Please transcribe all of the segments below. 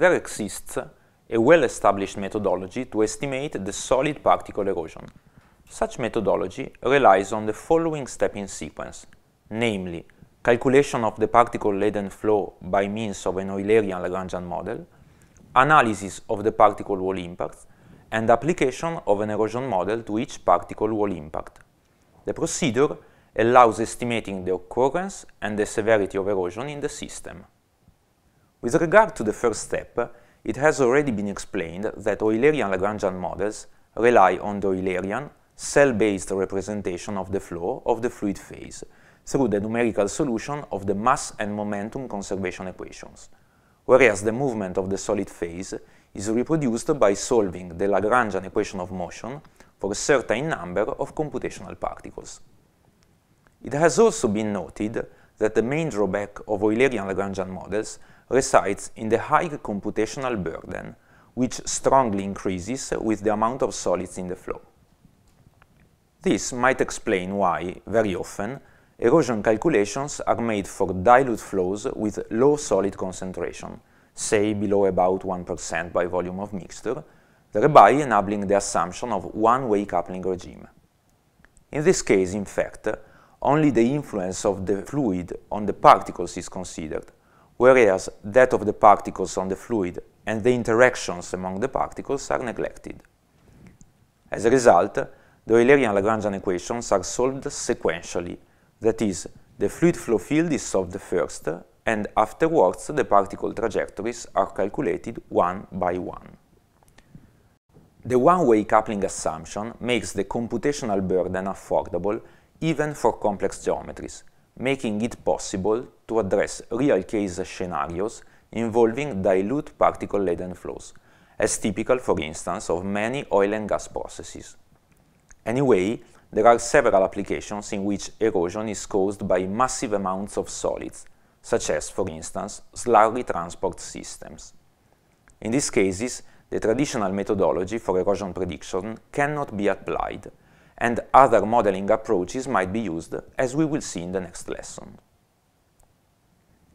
there exists a well-established methodology to estimate the solid particle erosion. Such methodology relies on the following step in sequence, namely calculation of the particle-laden flow by means of an Eulerian Lagrangian model, analysis of the particle wall impacts, and application of an erosion model to each particle wall impact. The procedure allows estimating the occurrence and the severity of erosion in the system. With regard to the first step, it has already been explained that Eulerian Lagrangian models rely on the Eulerian, cell-based representation of the flow of the fluid phase through the numerical solution of the mass and momentum conservation equations, whereas the movement of the solid phase is reproduced by solving the Lagrangian equation of motion for a certain number of computational particles. It has also been noted that the main drawback of Eulerian Lagrangian models resides in the high computational burden, which strongly increases with the amount of solids in the flow. This might explain why, very often, erosion calculations are made for dilute flows with low solid concentration, say below about 1% by volume of mixture, thereby enabling the assumption of one-way coupling regime. In this case, in fact, only the influence of the fluid on the particles is considered, whereas that of the particles on the fluid and the interactions among the particles are neglected. As a result, the Eulerian-Lagrangian equations are solved sequentially, that is, the fluid flow field is solved first, and afterwards the particle trajectories are calculated one by one. The one-way coupling assumption makes the computational burden affordable even for complex geometries, making it possible to address real case scenarios involving dilute particle-laden flows, as typical, for instance, of many oil and gas processes. Anyway, there are several applications in which erosion is caused by massive amounts of solids, such as, for instance, slurry transport systems. In these cases, the traditional methodology for erosion prediction cannot be applied, and other modeling approaches might be used, as we will see in the next lesson.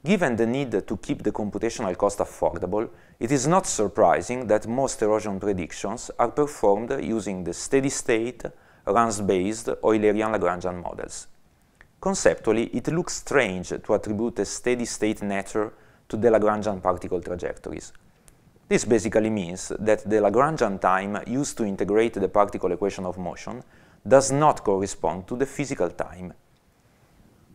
Given the need to keep the computational cost affordable, it is not surprising that most erosion predictions are performed using the steady-state, runs-based Eulerian-Lagrangian models. Conceptually, it looks strange to attribute a steady-state nature to the Lagrangian particle trajectories, this basically means that the Lagrangian time used to integrate the particle equation of motion does not correspond to the physical time.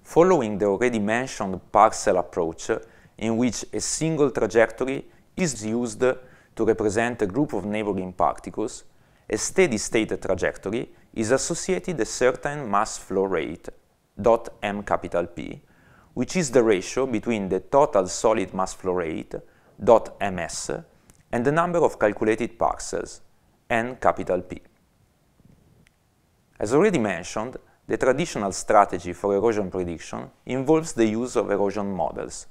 Following the already mentioned parcel approach, in which a single trajectory is used to represent a group of neighboring particles, a steady-state trajectory is associated a certain mass flow rate, dot m capital P, which is the ratio between the total solid mass flow rate, dot ms, and the number of calculated parcels, n capital P. As already mentioned, the traditional strategy for erosion prediction involves the use of erosion models.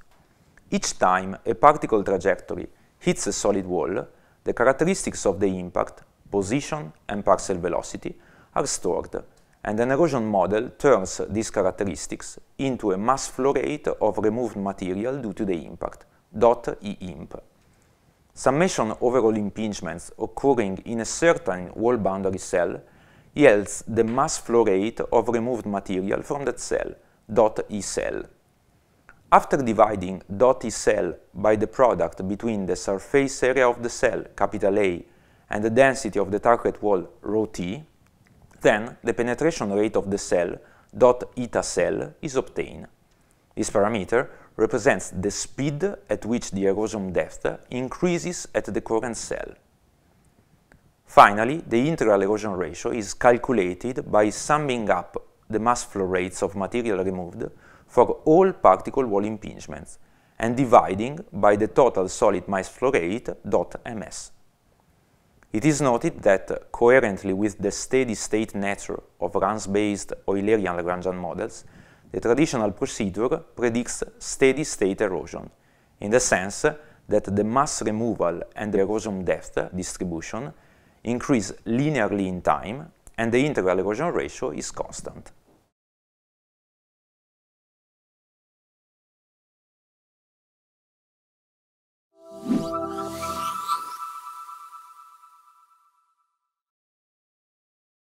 Each time a particle trajectory hits a solid wall, the characteristics of the impact, position, and parcel velocity are stored, and an erosion model turns these characteristics into a mass flow rate of removed material due to the impact, dot E imp. Summation all impingements occurring in a certain wall boundary cell yields the mass flow rate of removed material from that cell, dot E cell. After dividing dot E cell by the product between the surface area of the cell, capital A, and the density of the target wall, rho T, then the penetration rate of the cell, dot eta cell, is obtained. This parameter represents the speed at which the erosion depth increases at the current cell. Finally, the integral erosion ratio is calculated by summing up the mass flow rates of material removed for all particle wall impingements and dividing by the total solid mass flow rate dot ms. It is noted that, coherently with the steady state nature of Rans-based Eulerian Lagrangian models, the traditional procedure predicts steady state erosion, in the sense that the mass removal and the erosion depth distribution increase linearly in time and the integral erosion ratio is constant.